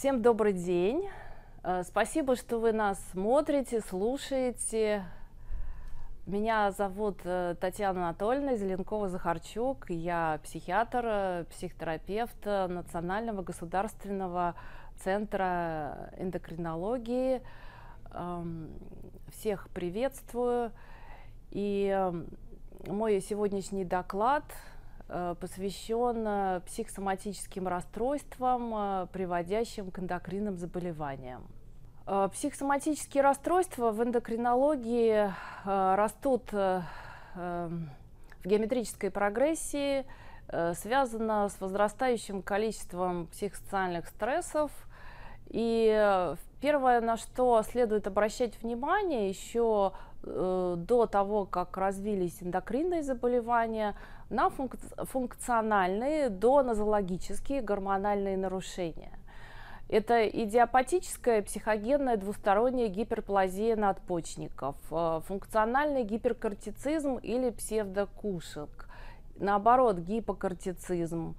Всем добрый день. Э, спасибо, что вы нас смотрите, слушаете. Меня зовут э, Татьяна Анатольевна Зеленкова-Захарчук. Я психиатр, э, психотерапевт Национального государственного центра эндокринологии. Эм, всех приветствую. И эм, мой сегодняшний доклад Э, посвящен психосоматическим расстройствам, э, приводящим к эндокринным заболеваниям. Э, психосоматические расстройства в эндокринологии растут в геометрической прогрессии, связано с возрастающим количеством психосоциальных стрессов. И первое, на что следует обращать внимание еще до того, как развились эндокринные заболевания, на функциональные донозологические гормональные нарушения. Это идиопатическая психогенная двусторонняя гиперплазия надпочечников, э, функциональный гиперкортицизм или псевдокушинг, наоборот, гипокортицизм,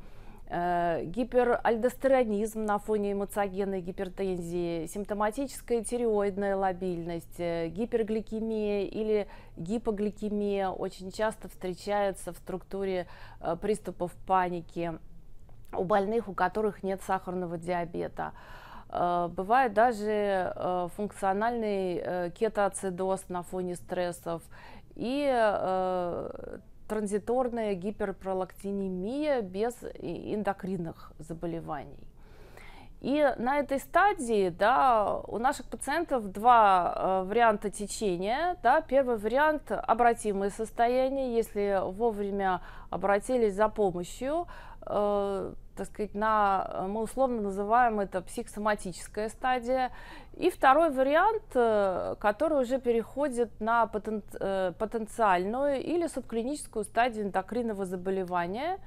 Э, гиперальдостеронизм на фоне эмоциогенной гипертензии, симптоматическая тиреоидная лобильность, э, гипергликемия или гипогликемия очень часто встречается в структуре э, приступов паники у больных, у которых нет сахарного диабета. Бывает даже функциональный кетоацидоз на фоне стрессов и транзиторная гиперпролактинемия без эндокринных заболеваний. И на этой стадии да, у наших пациентов два э, варианта течения. Да. Первый вариант – обратимое состояние, если вовремя обратились за помощью, э, так сказать, на, мы условно называем это психосоматическая стадия. И второй вариант, э, который уже переходит на потен, э, потенциальную или субклиническую стадию эндокринного заболевания.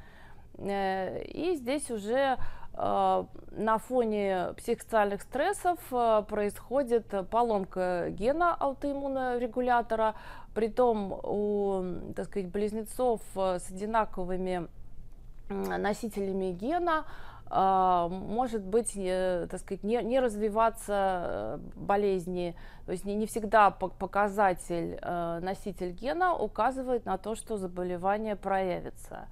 Э, и здесь уже Э, на фоне психосоциальных стрессов э, происходит поломка гена аутоиммунного регулятора, притом у так сказать, близнецов э, с одинаковыми носителями гена может быть, так сказать, не, не развиваться болезни, то есть не, не всегда показатель носитель гена указывает на то, что заболевание проявится.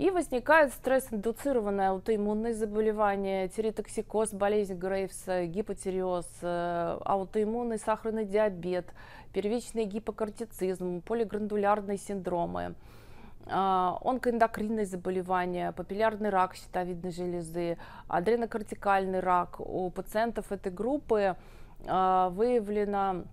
И возникает стресс-индуцированное аутоиммунное заболевание, тиритоксикоз, болезнь Грейвса, гипотиреоз, э, аутоиммунный сахарный диабет, первичный гипокортицизм, полиграндулярные синдромы, э, онкоэндокринные заболевания, папиллярный рак щитовидной железы, адренокортикальный рак. У пациентов этой группы э, выявлено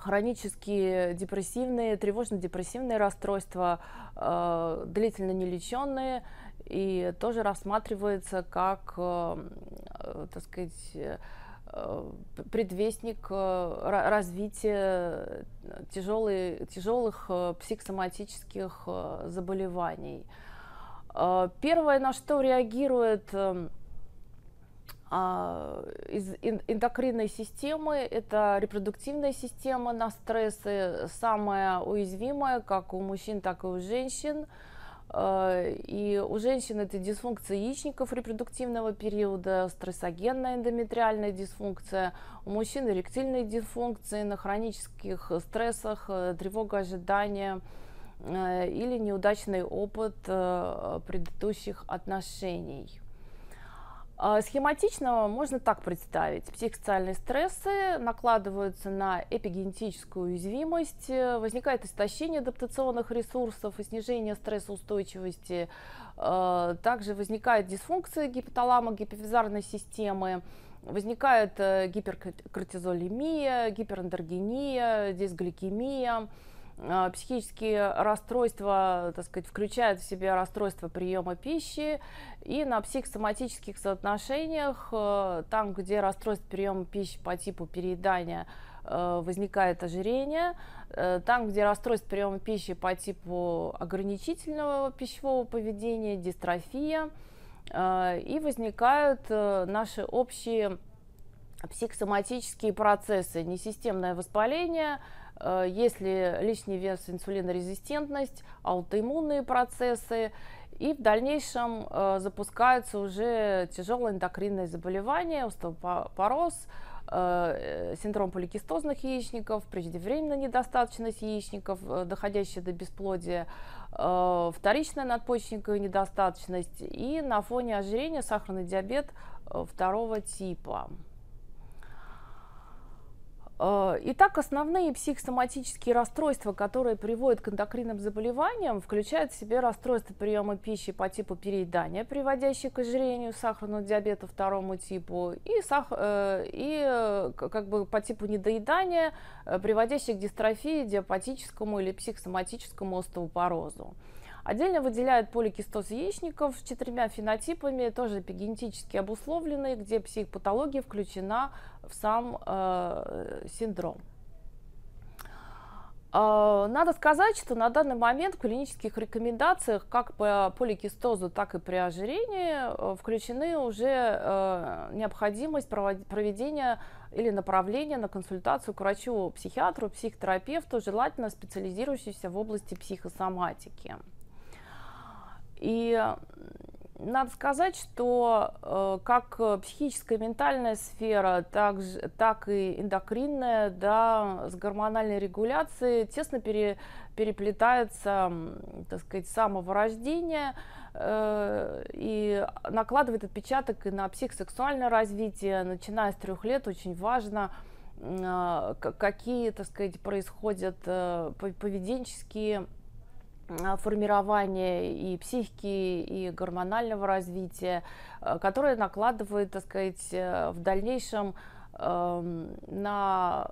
хронические депрессивные, тревожно-депрессивные расстройства, э, длительно нелеченные, и тоже рассматривается как, э, э так сказать, э, э предвестник э, развития тяжелые, тяжелых психосоматических заболеваний. Первое, на что реагирует эм, а, из эндокринной системы, это репродуктивная система на стрессы, самая уязвимая, как у мужчин, так и у женщин. А, и у женщин это дисфункция яичников репродуктивного периода, стрессогенная эндометриальная дисфункция, у мужчин эректильные дисфункции на хронических стрессах, э, тревога ожидания э, или неудачный опыт э, предыдущих отношений. А, схематично можно так представить. Психосоциальные стрессы накладываются на эпигенетическую уязвимость, э, возникает истощение адаптационных ресурсов и снижение стрессоустойчивости. А, также возникает дисфункция гипоталама, гипофизарной системы, возникает э, гиперкортизолемия, гиперандрогения, дисгликемия. Э, психические расстройства, так сказать, включают в себя расстройство приема пищи, и на психосоматических соотношениях, э, там, где расстройство приема пищи по типу переедания э, возникает ожирение, там, где расстройство приема пищи по типу ограничительного пищевого поведения, дистрофия, и возникают наши общие психосоматические процессы, несистемное воспаление, э, если лишний вес, инсулинорезистентность, аутоиммунные процессы, и в дальнейшем э, запускаются уже тяжелые эндокринные заболевания, остеопороз, э, синдром поликистозных яичников, преждевременная недостаточность яичников, доходящая до бесплодия, вторичная надпочечниковая недостаточность и на фоне ожирения сахарный диабет второго типа. Э, Итак, основные психосоматические расстройства, которые приводят к эндокринным заболеваниям, включают в себя расстройство приема пищи по типу переедания, приводящие к ожирению, сахарного диабета второму типу, и, сах... Э, и э, как бы по типу недоедания, приводящие к дистрофии, диапатическому или психосоматическому остеопорозу. Отдельно выделяют поликистоз яичников с четырьмя фенотипами, тоже эпигенетически обусловленные, где психопатология включена в сам э, синдром. Э, надо сказать, что на данный момент в клинических рекомендациях как по поликистозу, так и при ожирении э, включены уже э, необходимость проведения или направления на консультацию к врачу-психиатру, психотерапевту, желательно специализирующемуся в области психосоматики. И надо сказать, что э, как психическая и ментальная сфера, так, же, так и эндокринная, да, с гормональной регуляцией тесно пере, переплетается, так сказать, самоворождение э, и накладывает отпечаток и на психосексуальное развитие, начиная с трех лет, очень важно э, какие, так сказать, происходят э, поведенческие а, формирования и психики, и гормонального развития, э, которое накладывает, так сказать, э, в дальнейшем эм, на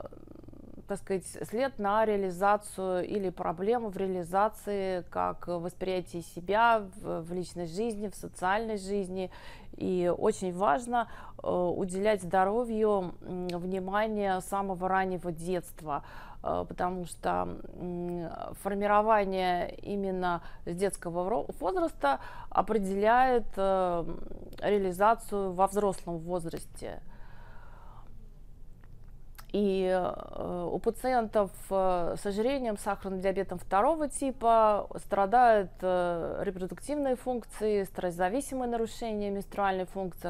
так сказать, след на реализацию или проблему в реализации, как восприятие себя в личной жизни, в социальной жизни. И очень важно э, уделять здоровью внимание самого раннего детства. Э, потому что формирование именно с детского возраста определяет э, реализацию во взрослом возрасте. И э, у пациентов э, с ожирением, сахарным диабетом второго типа страдают э, репродуктивные функции, стрессозависимые нарушения менструальной функции,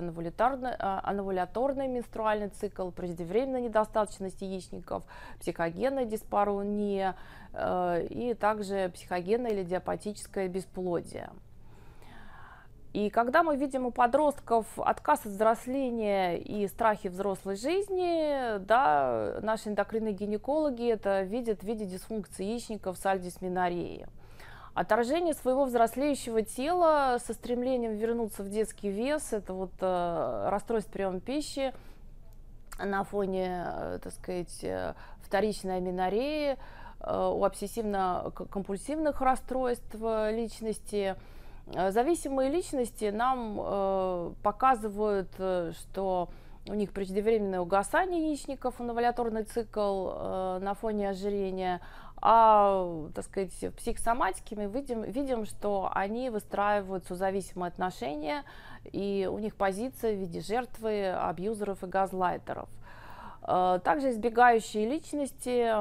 анавуляторный менструальный цикл, преждевременная недостаточность яичников, психогенная диспарония и также психогенное или диапатическое бесплодие. И когда мы видим у подростков отказ от взросления и страхи взрослой жизни, да, наши эндокринные гинекологи это видят в виде дисфункции яичников сальдисминореи. Отторжение своего взрослеющего тела со стремлением вернуться в детский вес, это вот э, расстройство приема пищи на фоне, э, так сказать, э, вторичной аминореи, э, у обсессивно-компульсивных расстройств э, личности – Э, зависимые личности нам э, показывают, э, что у них преждевременное угасание яичников, инноваляторный цикл э, на фоне ожирения, а, так сказать, в психосоматике мы видим, видим, что они выстраивают созависимые отношения, и у них позиция в виде жертвы, абьюзеров и газлайтеров – Э, также избегающие личности,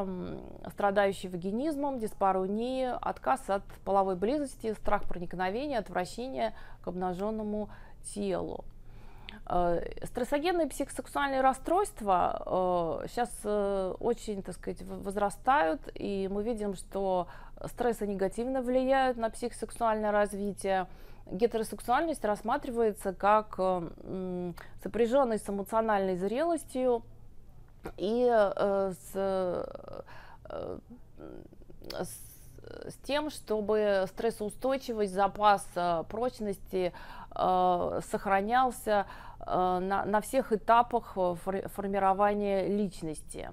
страдающие вагинизмом, диспарунии, отказ от половой близости, страх проникновения, отвращение к обнаженному телу. Э, стрессогенные психосексуальные расстройства сейчас э, очень, так сказать, возрастают, и мы видим, что стрессы негативно влияют на психосексуальное развитие. Гетеросексуальность рассматривается как сопряженность с эмоциональной зрелостью, и э, с, э, э, с с тем, чтобы стрессоустойчивость, запас прочности сохранялся на, на всех этапах формирования личности.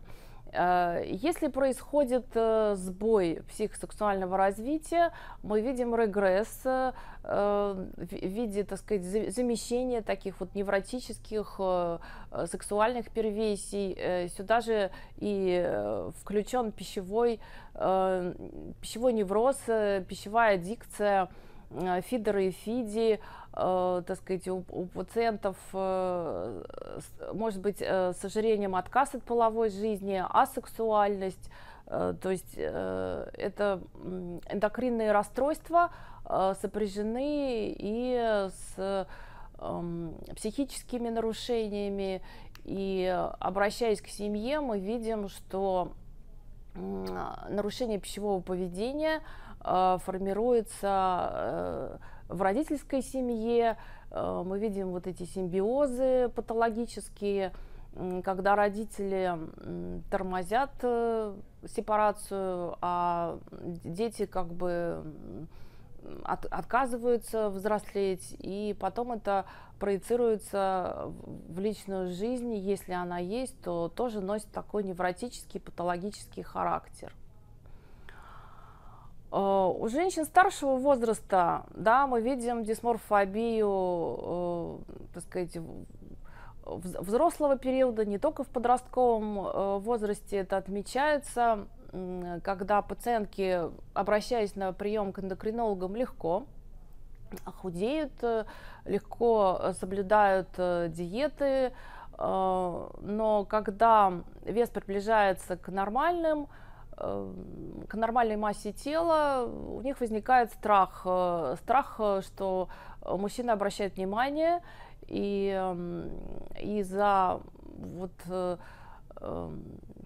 Э, если происходит э, сбой психосексуального развития, мы видим регресс э, в виде, так сказать, замещения таких вот невротических сексуальных перверсий. Сюда же и включен пищевой, пищевой невроз, пищевая аддикция, фидеры и фиди, э, так сказать, у, у пациентов, э, с, может быть, э, с ожирением отказ от половой жизни, асексуальность, э, то есть э, это эндокринные расстройства э, сопряжены и с э, психическими нарушениями. И обращаясь к семье, мы видим, что нарушение пищевого поведения э, формируется э, в родительской семье э, мы видим вот эти симбиозы патологические, когда родители тормозят э, сепарацию, а дети как бы от, отказываются взрослеть, и потом это проецируется в личную жизнь, если она есть, то тоже носит такой невротический, патологический характер. Э, у женщин старшего возраста, да, мы видим дисморфобию, э, так сказать, взрослого периода, не только в подростковом э, возрасте это отмечается, когда пациентки, обращаясь на прием к эндокринологам, легко худеют, легко соблюдают диеты, но когда вес приближается к нормальным, Э, к нормальной массе тела, у них возникает страх. Э, страх, э, что мужчина обращает внимание, и эм, из-за вот эм,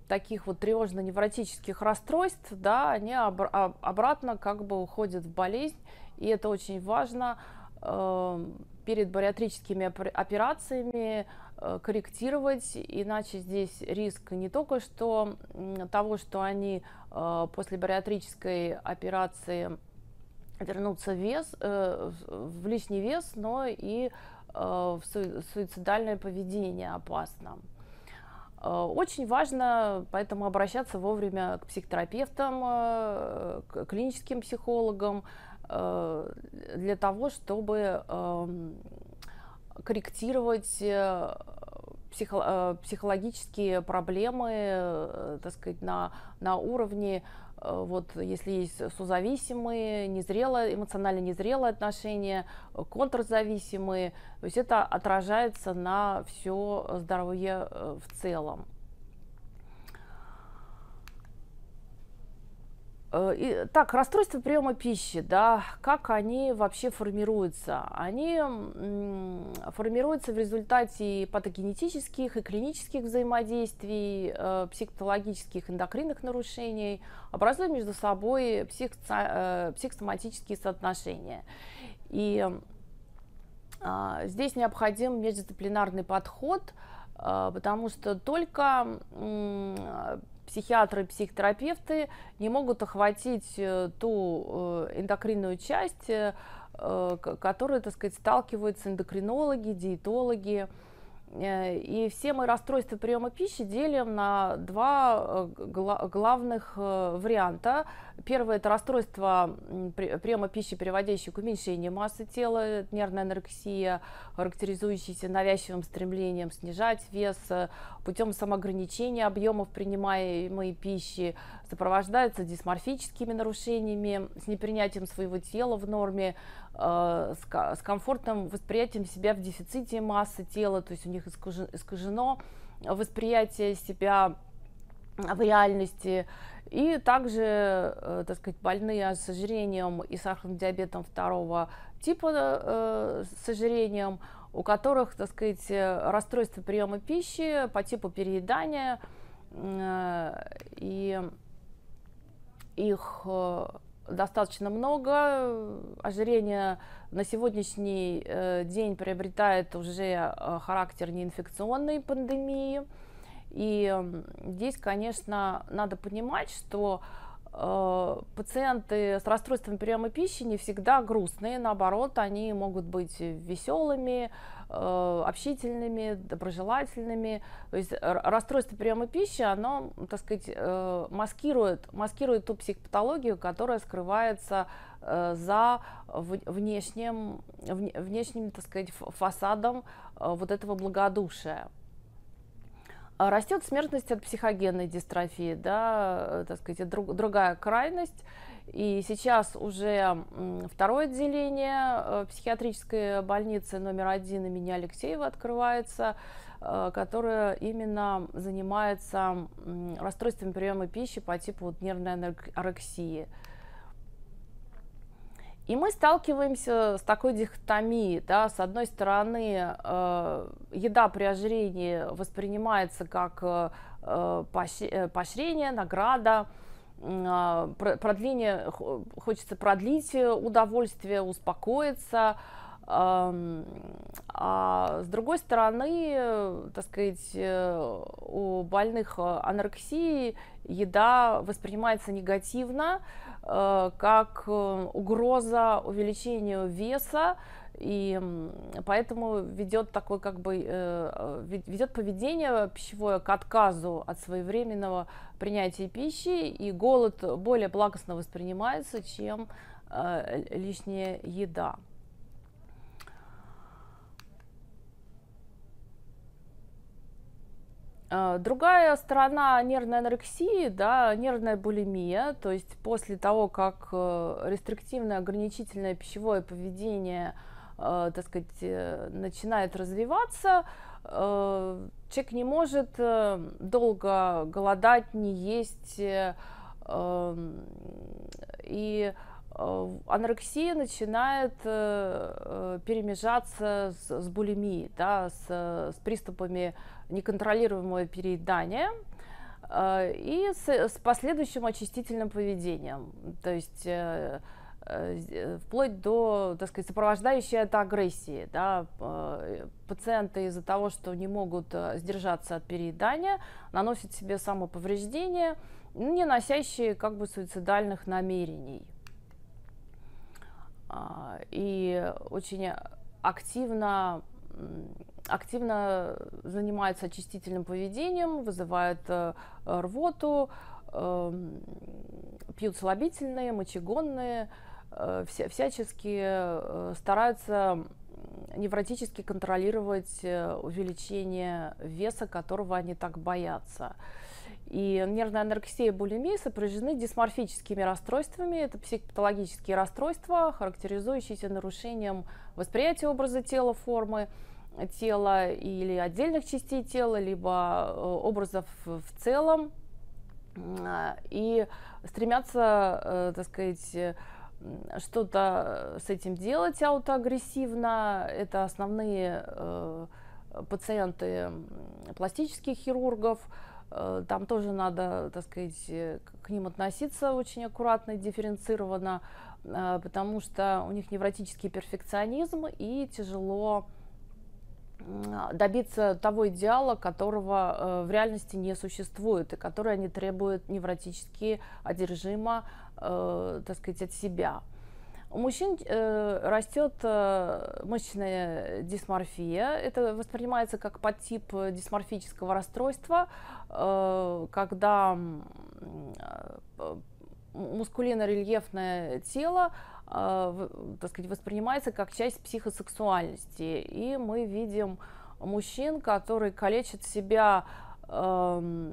таких вот тревожно-невротических расстройств, да, они об- обратно как бы уходят в болезнь, и это очень важно эм, перед бариатрическими операциями Э, корректировать, иначе здесь риск не только что того, что они э, после бариатрической операции вернутся в, вес, э, в лишний вес, но и в суицидальное поведение опасно. Очень важно поэтому обращаться вовремя к психотерапевтам, к клиническим психологам для того, чтобы эм, корректировать э, психо э, психологические проблемы, э, так сказать, на, на уровне, вот если есть созависимые, незрелые, эмоционально незрелые отношения, контрзависимые, то есть это отражается на все здоровье в целом. Э, и, так, расстройства приема пищи, да, как они вообще формируются? Они формируются в результате патогенетических и клинических взаимодействий, э, психопатологических эндокринных нарушений, образуя между собой псих, э, психосоматические соотношения. И э, здесь необходим междисциплинарный подход, э, потому что только психиатры и психотерапевты не могут охватить э, ту э, эндокринную часть, э, которая, так сказать, сталкиваются эндокринологи, диетологи, Э, и все мы расстройства приема пищи делим на два э, гла главных э, варианта. Первое – это расстройство приема пищи, приводящее к уменьшению массы тела, нервная анорексия, характеризующаяся навязчивым стремлением снижать вес путем самоограничения объемов принимаемой пищи, сопровождается дисморфическими нарушениями, с непринятием своего тела в норме, Э, с комфортным восприятием себя в дефиците массы тела, то есть у них искажено восприятие себя в реальности. И также, э, так сказать, больные с ожирением и сахарным диабетом второго типа э, с ожирением, у которых, так сказать, расстройство приема пищи по типу переедания и их достаточно много. Ожирение на сегодняшний э, день приобретает уже э, характер неинфекционной пандемии. И здесь, конечно, надо понимать, что э, пациенты с расстройством приема пищи не всегда грустные, наоборот, они могут быть веселыми, Э, общительными, доброжелательными. То есть расстройство приема пищи, оно, так сказать, э, маскирует, маскирует ту психопатологию, которая скрывается э, за внешним, внешним так сказать, фасадом вот этого благодушия. А Растет смертность от психогенной дистрофии, да, так сказать, друг, другая крайность и сейчас уже второе отделение э, психиатрической больницы номер один имени Алексеева открывается, э, которое именно занимается расстройствами приема пищи по типу вот нервной анорексии. И мы сталкиваемся с такой дихотомией. Да? С одной стороны, э, еда при ожирении воспринимается как поощрение, награда, а, продление, хочется продлить э, удовольствие, успокоиться, а с другой стороны, так сказать, э, у больных э, анорексии еда воспринимается негативно, как угроза увеличению веса, и поэтому ведет такой как бы э, а, ведет поведение пищевое к отказу от своевременного принятия пищи, и голод более благостно воспринимается, чем а, лишняя еда. А, другая сторона нервной анорексии, да, нервная булимия, то есть после того, как э, рестриктивное ограничительное пищевое поведение – Э, так сказать, э, начинает развиваться, э, человек не может долго голодать, не есть, и анорексия начинает перемежаться с, булимией, да, с, с приступами неконтролируемого переедания и с, с последующим очистительным поведением. То есть Э, э, вплоть до, так сказать, сопровождающей это агрессии. Да? Э, пациенты из-за того, что не могут сдержаться от переедания, наносят себе самоповреждения, не носящие как бы суицидальных намерений. А, и очень активно активно занимаются очистительным поведением, вызывают рвоту, эм, пьют слабительные, мочегонные, Э, вся, всячески э, стараются невротически контролировать э, увеличение веса, которого они так боятся. И нервная анорексия и булимия сопряжены дисморфическими расстройствами. Это психопатологические расстройства, характеризующиеся нарушением восприятия образа тела, формы тела или отдельных частей тела, либо образов в целом. А, и стремятся, так сказать, что-то э, с этим делать аутоагрессивно. Это основные э, пациенты пластических хирургов. Э, там тоже надо, так сказать, э, к ним относиться очень аккуратно и дифференцированно, э, потому что у них невротический перфекционизм и тяжело добиться того идеала, которого э, в реальности не существует и который они требуют невротически одержимо э, так сказать, от себя. У мужчин э, растет э, мышечная дисморфия. Это воспринимается как подтип дисморфического расстройства, э, когда э, мускулино-рельефное тело э, так сказать, воспринимается как часть психосексуальности. И мы видим мужчин, которые калечат себя э,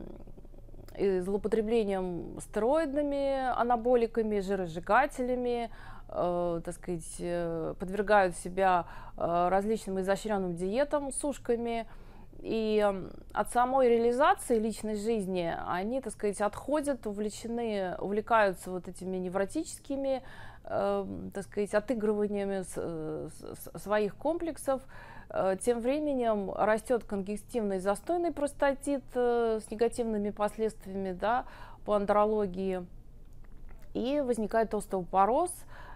злоупотреблением стероидными анаболиками, жиросжигателями, э, так сказать, э, подвергают себя э, различным изощренным диетам, сушками – и от самой реализации личной жизни они, так сказать, отходят, увлечены, увлекаются вот этими невротическими, э, так сказать, отыгрываниями с, э, с, своих комплексов. Э, тем временем растет конгестивный застойный простатит э, с негативными последствиями да, по андрологии. И возникает остеопороз.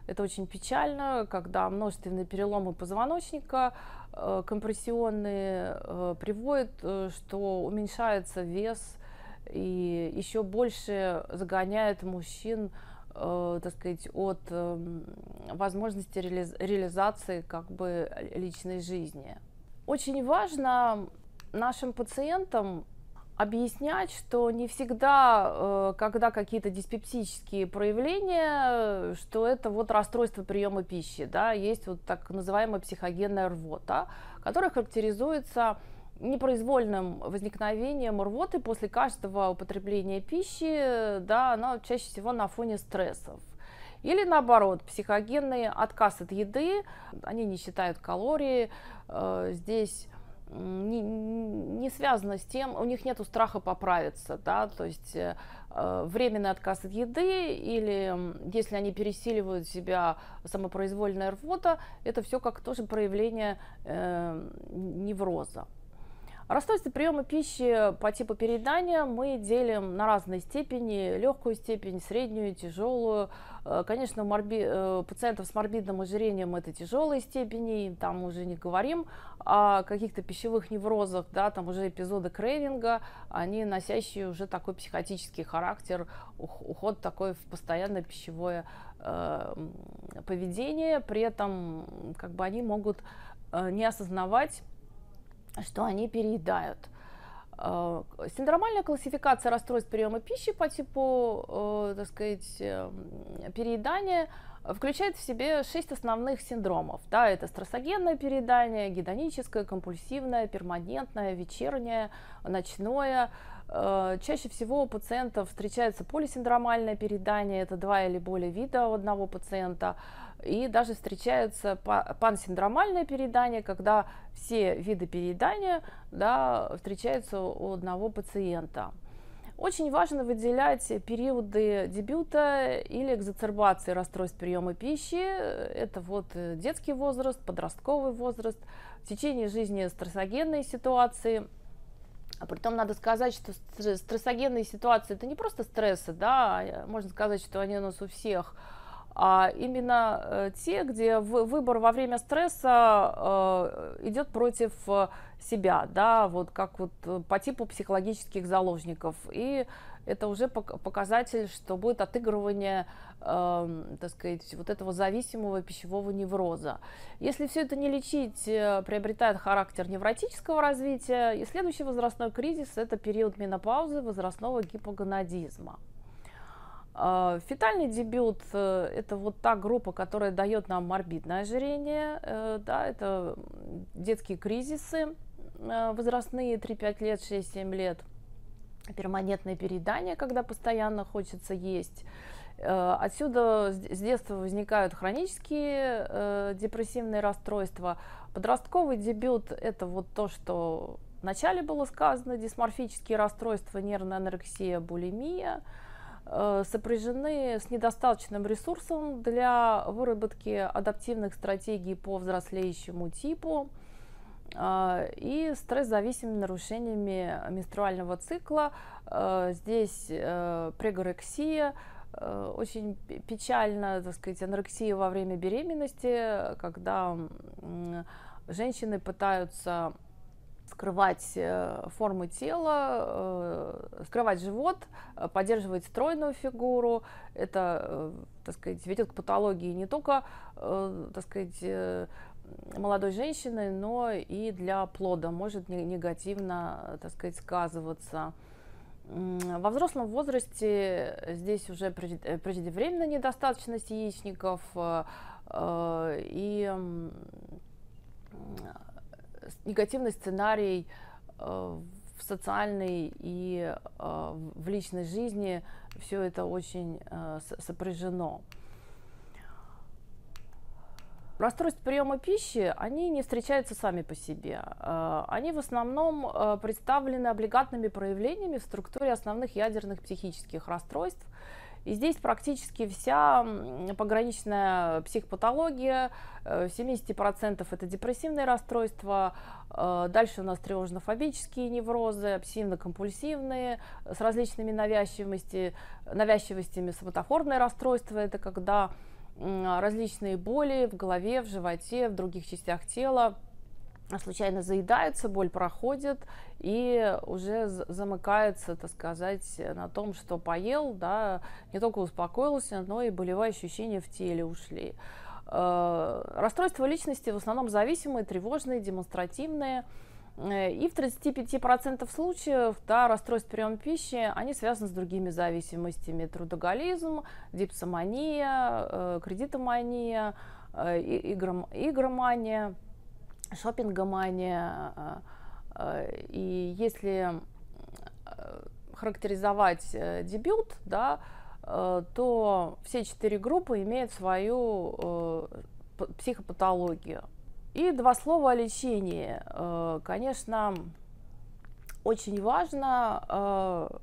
Это очень печально, когда множественные переломы позвоночника, Э, компрессионные э, приводят, э, что уменьшается вес и еще больше загоняет мужчин, так сказать, от эм, возможности реализации как бы личной жизни. Очень важно нашим пациентам объяснять, что не всегда, э, когда какие-то диспепсические проявления, э, что это вот расстройство приема пищи, да, есть вот так называемая психогенная рвота, которая характеризуется непроизвольным возникновением рвоты после каждого употребления пищи, да, она чаще всего на фоне стрессов. Или наоборот, психогенный отказ от еды, они не считают калории, э, здесь не, не связано с тем, у них нет страха поправиться, да, то есть э, э временный отказ от еды или если они пересиливают себя самопроизвольная рвота, это все как тоже проявление э, невроза. Расстройство приема пищи по типу переедания мы делим на разные степени, легкую степень, среднюю, тяжелую. Э, конечно, морби... Э, пациентов с морбидным ожирением это тяжелые степени, там уже не говорим о каких-то пищевых неврозах, да, там уже эпизоды крейвинга, они носящие уже такой психотический характер, уход такой в постоянное пищевое э, поведение, при этом как бы они могут не осознавать что они переедают. Э, синдромальная классификация расстройств приема пищи по типу, э, так сказать, эм, переедания включает в себе шесть основных синдромов. Да, это стрессогенное переедание, гедоническое, компульсивное, перманентное, вечернее, ночное, Э, чаще всего у пациентов встречается полисиндромальное передание, это два или более вида у одного пациента, и даже встречается пансиндромальное передание, когда все виды передания да, встречаются у одного пациента. Очень важно выделять периоды дебюта или экзацербации расстройств приема пищи. Это вот э, детский возраст, подростковый возраст, в течение жизни стрессогенной ситуации – а притом надо сказать, что стрессогенные ситуации это не просто стрессы, да, а, можно сказать, что они у нас у всех а именно э, те, где выбор во время стресса э, идет против э, себя, да, вот как вот по типу психологических заложников. И это уже показатель, что будет отыгрывание, эм, так сказать, вот этого зависимого пищевого невроза. Если все это не лечить, приобретает характер невротического развития. И следующий возрастной кризис – это период менопаузы возрастного гипогонадизма. А, фетальный дебют э, – это вот та группа, которая дает нам морбидное ожирение, э, да, это детские кризисы э, возрастные 3-5 лет, 6-7 лет, перманентное переедание, когда постоянно хочется есть. Отсюда с детства возникают хронические депрессивные расстройства. Подростковый дебют – это вот то, что вначале было сказано, дисморфические расстройства, нервная анорексия, булимия – Э, сопряжены с недостаточным ресурсом для выработки адаптивных стратегий по взрослеющему типу э, и стресс-зависимыми нарушениями менструального цикла. Э, здесь прегорексия, очень печально, так сказать, анорексия во время беременности, когда женщины пытаются скрывать э, формы тела, э, скрывать живот, э, поддерживать стройную фигуру. Это, так сказать, ведет к патологии не только, так сказать, молодой женщины, но и для плода может негативно, так сказать, сказываться. Во взрослом возрасте здесь уже преждевременная недостаточность яичников и негативный сценарий э, в социальной и э, в личной жизни все это очень э, сопряжено. Расстройства приема пищи, они не встречаются сами по себе. Они в основном представлены облигатными проявлениями в структуре основных ядерных психических расстройств. И здесь практически вся пограничная психопатология, э, в 70% это депрессивные расстройства, э, дальше у нас тревожно-фобические неврозы, обсессивно-компульсивные, с различными навязчивости, навязчивостями соматофорные расстройства, это когда различные боли в голове, в животе, в других частях тела, случайно заедаются, боль проходит и уже замыкается, так сказать, на том, что поел, да, не только успокоился, но и болевые ощущения в теле ушли. Э, расстройства личности в основном зависимые, тревожные, демонстративные. Э, и в 35% случаев да, расстройств приема пищи, они связаны с другими зависимостями. Трудоголизм, дипсомания, э, кредитомания, игромания шопингомания. Э, э, и если э, характеризовать дебют, да, то все четыре группы имеют свою психопатологию. И два слова о лечении. Конечно, очень важно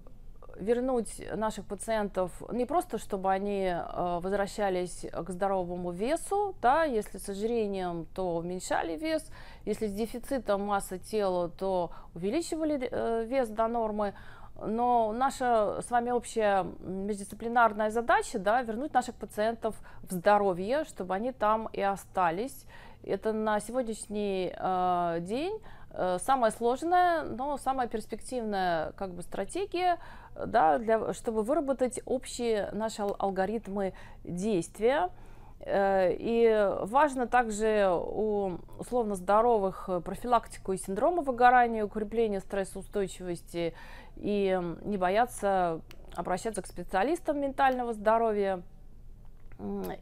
вернуть наших пациентов не просто, чтобы они э, возвращались к здоровому весу, да, если с ожирением, то уменьшали вес, если с дефицитом массы тела, то увеличивали э, вес до нормы, но наша с вами общая междисциплинарная задача да, вернуть наших пациентов в здоровье, чтобы они там и остались. Это на сегодняшний э, день Э, самая сложная, но самая перспективная как бы стратегия, да, для, чтобы выработать общие наши алгоритмы действия. Э, и важно также у условно здоровых э, профилактику и синдрома выгорания, укрепление стрессоустойчивости и не бояться обращаться к специалистам ментального здоровья.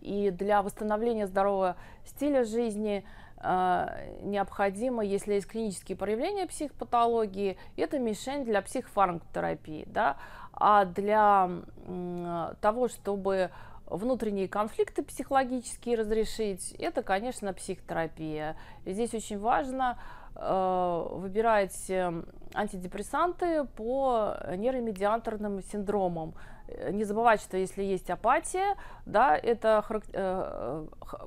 И для восстановления здорового стиля жизни – Э, необходимо, если есть клинические проявления психопатологии, это мишень для психофармакотерапии. Да? А для того, чтобы внутренние конфликты психологические разрешить, это, конечно, психотерапия. здесь очень важно э, выбирать эм, антидепрессанты по нейромедиаторным синдромам. Э, не забывать, что если есть апатия, да, это э,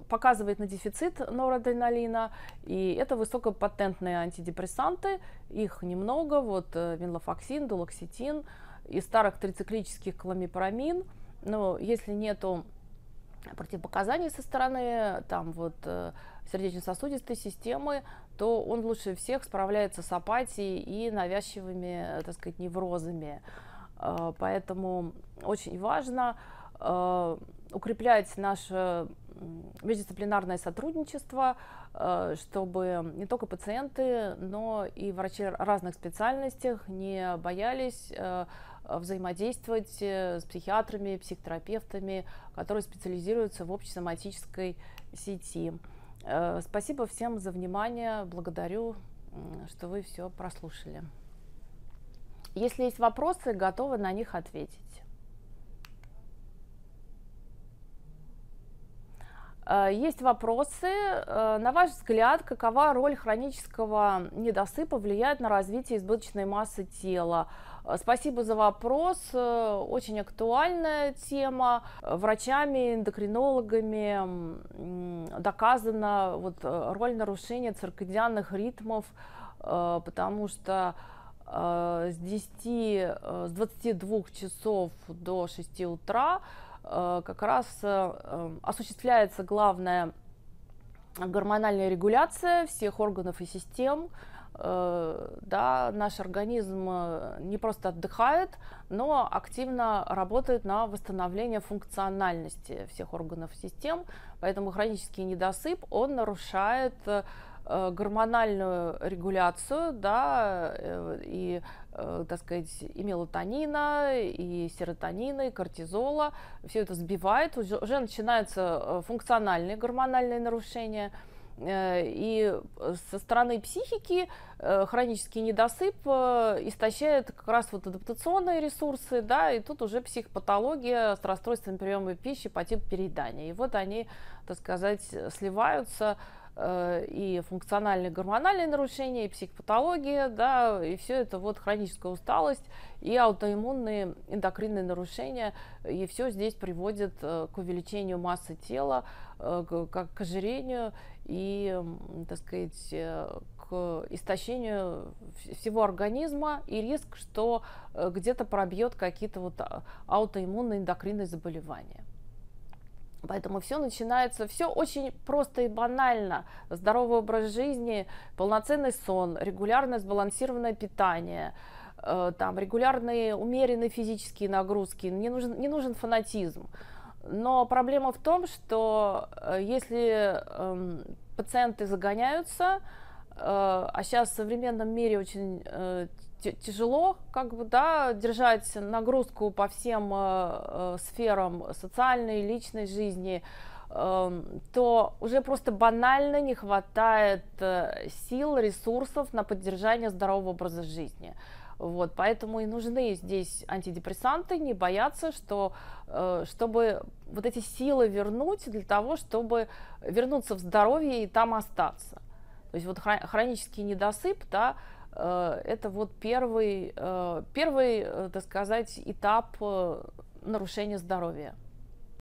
показывает на дефицит норадреналина, и это высокопатентные антидепрессанты, их немного, вот винлофоксин, э, дулоксетин, и старых трициклических кламипромин, но если нету противопоказаний со стороны там вот сердечно-сосудистой системы, то он лучше всех справляется с апатией и навязчивыми, так сказать, неврозами. Э, поэтому очень важно э, укреплять наше междисциплинарное сотрудничество, э, чтобы не только пациенты, но и врачи разных специальностях не боялись взаимодействовать с психиатрами, психотерапевтами, которые специализируются в общесоматической сети. Спасибо всем за внимание, благодарю, что вы все прослушали. Если есть вопросы, готова на них ответить. Э, есть вопросы. Э, на ваш взгляд, какова роль хронического недосыпа влияет на развитие избыточной массы тела? Э, спасибо за вопрос. Очень актуальная тема. Врачами, эндокринологами доказана вот роль нарушения циркадианных ритмов, потому что Э, с 10, э, с 22 часов до 6 утра э, как раз осуществляется главная гормональная регуляция всех органов и систем. Да, наш организм не просто отдыхает, но активно работает на восстановление функциональности всех органов и систем, поэтому хронический недосып, он нарушает Э, гормональную регуляцию, да, э, и, э, так сказать, и мелатонина, и серотонина, и кортизола, все это сбивает, уже начинаются функциональные гормональные нарушения, и со стороны психики хронический недосып истощает как раз вот адаптационные ресурсы, да, и тут уже психопатология с расстройством приема пищи по типу переедания. И вот они, так сказать, сливаются, Э, и функциональные гормональные нарушения, и психопатология, да, и все это вот хроническая усталость, и аутоиммунные эндокринные нарушения, и все здесь приводит э, к увеличению массы тела, э, к ожирению и, так сказать, к истощению всего организма и риск, что где-то пробьет какие-то вот а, аутоиммунные эндокринные заболевания. Поэтому все начинается, все очень просто и банально. Здоровый образ жизни, полноценный сон, регулярное сбалансированное питание, э, там, регулярные умеренные физические нагрузки. Не нужен, не нужен фанатизм. Но проблема в том, что э, если э, пациенты загоняются, э, а сейчас в современном мире очень э, тяжело как бы, да, держать нагрузку по всем э, э сферам социальной, личной жизни, э, то уже просто банально не хватает э, сил, ресурсов на поддержание здорового образа жизни. Вот, поэтому и нужны здесь антидепрессанты, не бояться, что, э, чтобы вот эти силы вернуть для того, чтобы вернуться в здоровье и там остаться. То есть вот хронический недосып, да, Э, это вот первый, э, первый, э, так сказать, этап нарушения здоровья.